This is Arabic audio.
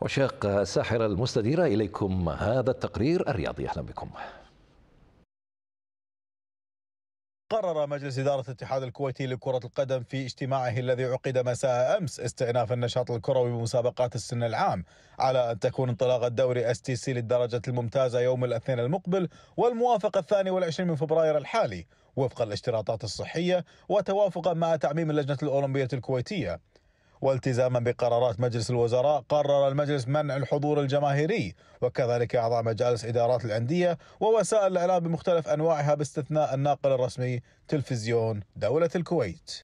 وشاق ساحرة المستديرة إليكم هذا التقرير الرياضي أهلا بكم قرر مجلس إدارة الاتحاد الكويتي لكرة القدم في اجتماعه الذي عقد مساء أمس استئناف النشاط الكروي بمسابقات السن العام على أن تكون انطلاق الدوري اس تي سي للدرجة الممتازة يوم الاثنين المقبل والموافق الثاني والعشرين من فبراير الحالي وفق الاشتراطات الصحية وتوافقا مع تعميم اللجنة الأولمبية الكويتية والتزاما بقرارات مجلس الوزراء قرر المجلس منع الحضور الجماهيري وكذلك أعضاء مجالس إدارات الأندية ووسائل الإعلام بمختلف أنواعها باستثناء الناقل الرسمي تلفزيون دولة الكويت